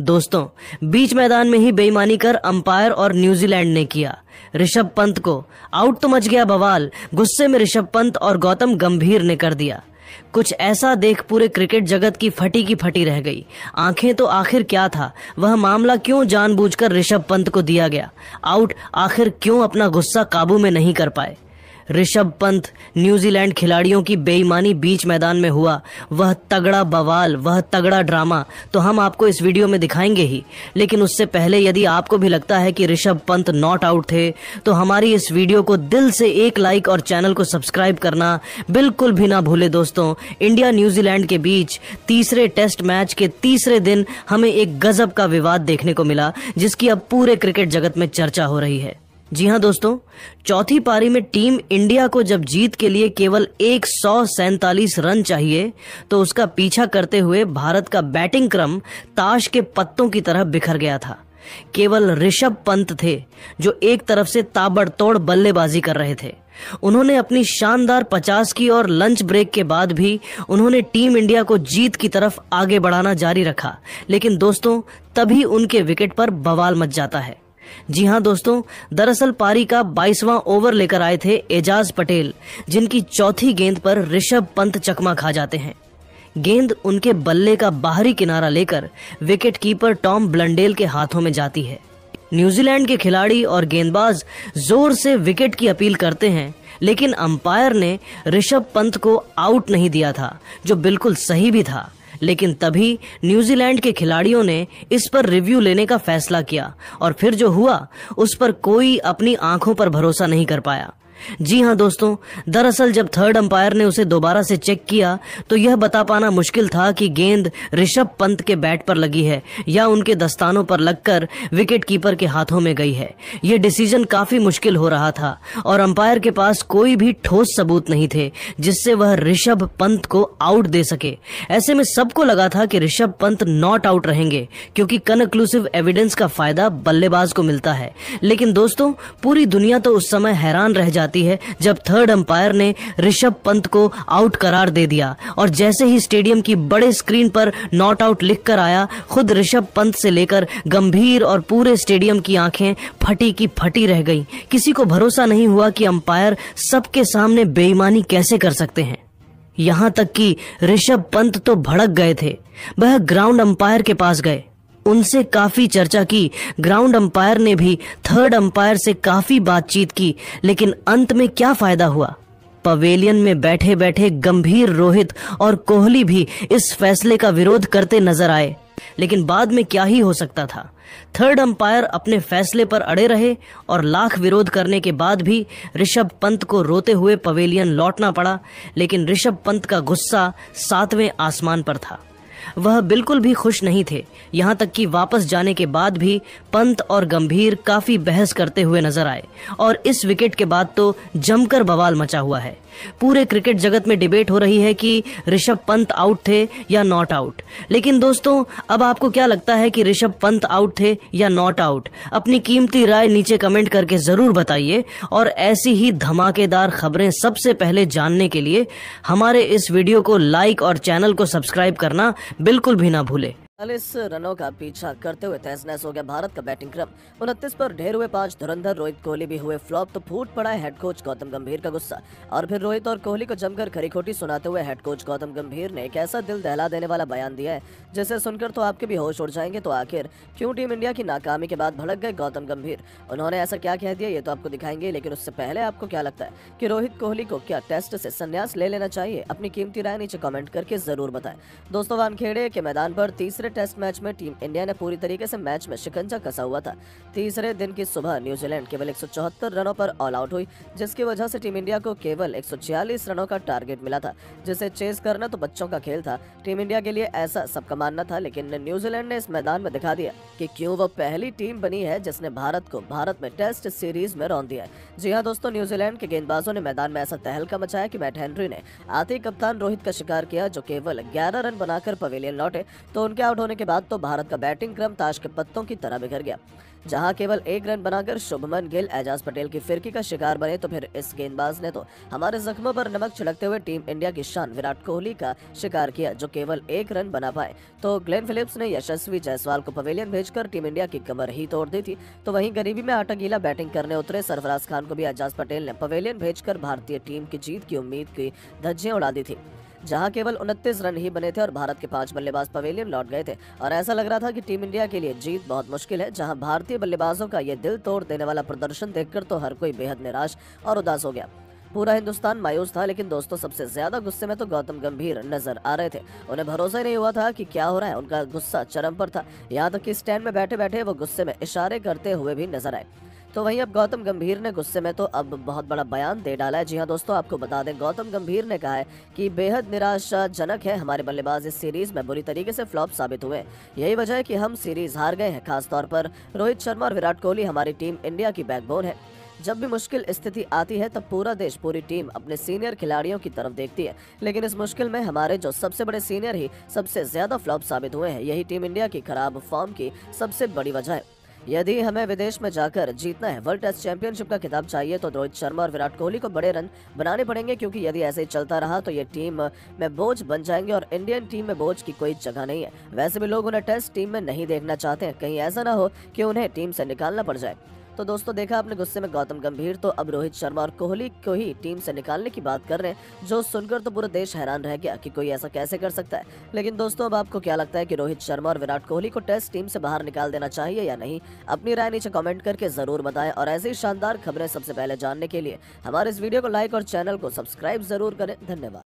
दोस्तों बीच मैदान में ही बेईमानी कर अंपायर और न्यूजीलैंड ने किया ऋषभ पंत को आउट तो मच गया बवाल गुस्से में ऋषभ पंत और गौतम गंभीर ने कर दिया कुछ ऐसा देख पूरे क्रिकेट जगत की फटी की फटी रह गई आंखें तो आखिर क्या था वह मामला क्यों जानबूझकर ऋषभ पंत को दिया गया आउट आखिर क्यों अपना गुस्सा काबू में नहीं कर पाए ऋषभ पंत न्यूजीलैंड खिलाड़ियों की बेईमानी बीच मैदान में हुआ वह तगड़ा बवाल वह तगड़ा ड्रामा तो हम आपको इस वीडियो में दिखाएंगे ही लेकिन उससे पहले यदि आपको भी लगता है कि ऋषभ पंत नॉट आउट थे तो हमारी इस वीडियो को दिल से एक लाइक और चैनल को सब्सक्राइब करना बिल्कुल भी ना भूले दोस्तों इंडिया न्यूजीलैंड के बीच तीसरे टेस्ट मैच के तीसरे दिन हमें एक गजब का विवाद देखने को मिला जिसकी अब पूरे क्रिकेट जगत में चर्चा हो रही है जी हाँ दोस्तों चौथी पारी में टीम इंडिया को जब जीत के लिए केवल एक रन चाहिए तो उसका पीछा करते हुए भारत का बैटिंग क्रम ताश के पत्तों की तरह बिखर गया था केवल ऋषभ पंत थे जो एक तरफ से ताबड़तोड़ बल्लेबाजी कर रहे थे उन्होंने अपनी शानदार पचास की और लंच ब्रेक के बाद भी उन्होंने टीम इंडिया को जीत की तरफ आगे बढ़ाना जारी रखा लेकिन दोस्तों तभी उनके विकेट पर बवाल मच जाता है जी हाँ दोस्तों दरअसल पारी का 22वां ओवर लेकर आए थे एजाज पटेल जिनकी चौथी गेंद पर ऋषभ पंत चकमा खा जाते हैं गेंद उनके बल्ले का बाहरी किनारा लेकर विकेट कीपर टॉम ब्लंडेल के हाथों में जाती है न्यूजीलैंड के खिलाड़ी और गेंदबाज जोर से विकेट की अपील करते हैं लेकिन अंपायर ने ऋषभ पंत को आउट नहीं दिया था जो बिल्कुल सही भी था लेकिन तभी न्यूजीलैंड के खिलाड़ियों ने इस पर रिव्यू लेने का फैसला किया और फिर जो हुआ उस पर कोई अपनी आंखों पर भरोसा नहीं कर पाया जी हाँ दोस्तों दरअसल जब थर्ड अंपायर ने उसे दोबारा से चेक किया तो यह बता पाना मुश्किल था कि गेंद ऋषभ पंत के बैट पर लगी है या उनके दस्तानों पर लगकर विकेट कीपर के हाथों में गई है यह डिसीजन काफी मुश्किल हो रहा था और अंपायर के पास कोई भी ठोस सबूत नहीं थे जिससे वह ऋषभ पंत को आउट दे सके ऐसे में सबको लगा था कि ऋषभ पंत नॉट आउट रहेंगे क्योंकि कनक्लूसिव एविडेंस का फायदा बल्लेबाज को मिलता है लेकिन दोस्तों पूरी दुनिया तो उस समय हैरान रह जाती जाती है जब थर्ड अंपायर ने ऋषभ पंत को आउट करार दे दिया और जैसे ही स्टेडियम की बड़े स्क्रीन पर नॉट आउट लिख कर आया खुद ऋषभ पंत से लेकर गंभीर और पूरे स्टेडियम की आंखें फटी की फटी रह गई किसी को भरोसा नहीं हुआ कि अंपायर सबके सामने बेईमानी कैसे कर सकते हैं यहां तक कि ऋषभ पंत तो भड़क गए थे वह ग्राउंड अंपायर के पास गए उनसे काफी चर्चा की ग्राउंड अंपायर ने भी थर्ड अंपायर से काफी बातचीत की लेकिन अंत में क्या फायदा हुआ पवेलियन में बैठे बैठे गंभीर रोहित और कोहली भी इस फैसले का विरोध करते नजर आए लेकिन बाद में क्या ही हो सकता था थर्ड अंपायर अपने फैसले पर अड़े रहे और लाख विरोध करने के बाद भी ऋषभ पंत को रोते हुए पवेलियन लौटना पड़ा लेकिन ऋषभ पंत का गुस्सा सातवें आसमान पर था वह बिल्कुल भी खुश नहीं थे यहाँ तक कि वापस जाने के बाद भी पंत और गंभीर काफी बहस करते हुए नजर आए और इस विकेट के बाद तो जमकर बवाल मचा हुआ है पूरे क्रिकेट जगत में डिबेट हो रही है कि ऋषभ पंत आउट थे या नॉट आउट लेकिन दोस्तों अब आपको क्या लगता है कि ऋषभ पंत आउट थे या नॉट आउट अपनी कीमती राय नीचे कमेंट करके जरूर बताइए और ऐसी ही धमाकेदार खबरें सबसे पहले जानने के लिए हमारे इस वीडियो को लाइक और चैनल को सब्सक्राइब करना बिल्कुल भी ना भूले चालीस रनों का पीछा करते हुए तहस हो गया भारत का बैटिंग क्रम उनतीस पर ढेर हुए पांच धुरंधर रोहित कोहली भी हुए फ्लॉप तो फूट पड़ा हेड कोच गौतम गंभीर का गुस्सा और फिर रोहित और कोहली को जमकर खरी खोटी सुनाते हुए हेड कोच गौतम गंभीर ने एक ऐसा दिल दहला देने वाला बयान दिया है जिसे सुनकर तो आपके भी होश उड़ जाएंगे तो आखिर क्यों टीम इंडिया की नाकामी के बाद भड़क गए गौतम गंभीर उन्होंने ऐसा क्या कह दिया ये तो आपको दिखाएंगे लेकिन उससे पहले आपको क्या लगता है की रोहित कोहली को क्या टेस्ट से संन्यास ले लेना चाहिए अपनी कीमती राय नीचे कॉमेंट करके जरूर बताए दोस्तों वानखेड़े के मैदान पर तीसरे टेस्ट मैच में टीम इंडिया ने पूरी तरीके से मैच में शिकंजा कसा हुआ था तीसरे दिन की सुबह न्यूजीलैंड केवल 174 रनों पर ऑल आउट हुई जिसकी वजह से टीम इंडिया को केवल 146 रनों का टारगेट मिला था जिसे चेस करना तो बच्चों का खेल था टीम इंडिया के लिए ऐसा सबका मानना था लेकिन न्यूजीलैंड ने इस मैदान में दिखा दिया की क्यूँ वो पहली टीम बनी है जिसने भारत को भारत में टेस्ट सीरीज में रौन दिया जी हाँ दोस्तों न्यूजीलैंड के गेंदबाजों ने मैदान में ऐसा तहलका मचाया की मैट हेनरी ने आते कप्तान रोहित का शिकार किया जो केवल ग्यारह रन बनाकर पवेलियन लौटे तो उनके आउट आउट होने के बाद तो भारत का बैटिंग क्रम ताश के पत्तों की तरह बिखर गया जहां केवल एक रन बनाकर शुभमन गिल एजाज पटेल की फिरकी का शिकार बने तो फिर इस गेंदबाज ने तो हमारे जख्मों पर नमक छिड़कते हुए टीम इंडिया की शान विराट कोहली का शिकार किया जो केवल एक रन बना पाए तो ग्लेन फिलिप्स ने यशस्वी जायसवाल को पवेलियन भेजकर टीम इंडिया की कमर ही तोड़ दी थी तो वहीं गरीबी में आटा गीला बैटिंग करने उतरे सरफराज खान को भी एजाज पटेल ने पवेलियन भेजकर भारतीय टीम की जीत की उम्मीद की धज्जियां उड़ा दी थी जहां केवल उनतीस रन ही बने थे और भारत के पांच बल्लेबाज पवेलियन लौट गए थे और ऐसा लग रहा था कि टीम इंडिया के लिए जीत बहुत मुश्किल है जहां भारतीय बल्लेबाजों का यह दिल तोड़ देने वाला प्रदर्शन देखकर तो हर कोई बेहद निराश और उदास हो गया पूरा हिंदुस्तान मायूस था लेकिन दोस्तों सबसे ज्यादा गुस्से में तो गौतम गंभीर नजर आ रहे थे उन्हें भरोसा ही नहीं हुआ था कि क्या हो रहा है उनका गुस्सा चरम पर था यहाँ तक कि स्टैंड में बैठे बैठे वो गुस्से में इशारे करते हुए भी नजर आए तो वहीं अब गौतम गंभीर ने गुस्से में तो अब बहुत बड़ा बयान दे डाला है जी हाँ दोस्तों आपको बता दें गौतम गंभीर ने कहा है कि बेहद निराशाजनक है हमारे बल्लेबाज इस सीरीज में बुरी तरीके से फ्लॉप साबित हुए यही वजह है कि हम सीरीज हार गए हैं खासतौर पर रोहित शर्मा और विराट कोहली हमारी टीम इंडिया की बैकबोन है जब भी मुश्किल स्थिति आती है तब पूरा देश पूरी टीम अपने सीनियर खिलाड़ियों की तरफ देखती है लेकिन इस मुश्किल में हमारे जो सबसे बड़े सीनियर ही सबसे ज्यादा फ्लॉप साबित हुए हैं यही टीम इंडिया की खराब फॉर्म की सबसे बड़ी वजह है यदि हमें विदेश में जाकर जीतना है वर्ल्ड टेस्ट चैंपियनशिप का खिताब चाहिए तो रोहित शर्मा और विराट कोहली को बड़े रन बनाने पड़ेंगे क्योंकि यदि ऐसे ही चलता रहा तो ये टीम में बोझ बन जाएंगे और इंडियन टीम में बोझ की कोई जगह नहीं है वैसे भी लोग उन्हें टेस्ट टीम में नहीं देखना चाहते हैं कहीं ऐसा ना हो कि उन्हें टीम से निकालना पड़ जाए तो दोस्तों देखा आपने गुस्से में गौतम गंभीर तो अब रोहित शर्मा और कोहली को ही टीम से निकालने की बात कर रहे हैं जो सुनकर तो पूरा देश हैरान रह गया कि कोई ऐसा कैसे कर सकता है लेकिन दोस्तों अब आपको क्या लगता है कि रोहित शर्मा और विराट कोहली को टेस्ट टीम से बाहर निकाल देना चाहिए या नहीं अपनी राय नीचे कॉमेंट करके जरूर बताएं और ऐसी शानदार खबरें सबसे पहले जानने के लिए हमारे इस वीडियो को लाइक और चैनल को सब्सक्राइब जरूर करें धन्यवाद